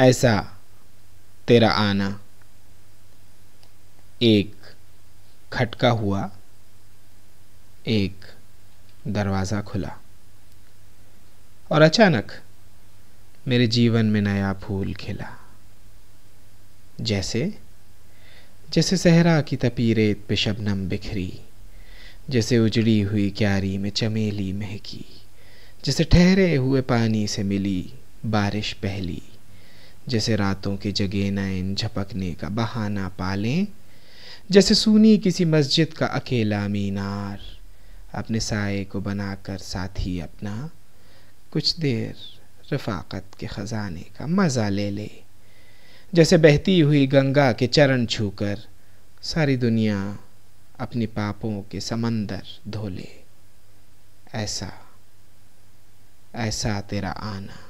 ऐसा तेरा आना एक खटका हुआ एक दरवाज़ा खुला और अचानक मेरे जीवन में नया फूल खिला जैसे जैसे सहरा की तपी रेत पे शबनम बिखरी जैसे उजड़ी हुई क्यारी में चमेली महकी जैसे ठहरे हुए पानी से मिली बारिश पहली जैसे रातों के जगे नैन झपकने का बहाना पालें जैसे सुनी किसी मस्जिद का अकेला मीनार अपने साए को बनाकर साथी अपना कुछ देर रफाकत के ख़जाने का मज़ा ले ले जैसे बहती हुई गंगा के चरण छूकर सारी दुनिया अपने पापों के समंदर धो ले ऐसा ऐसा तेरा आना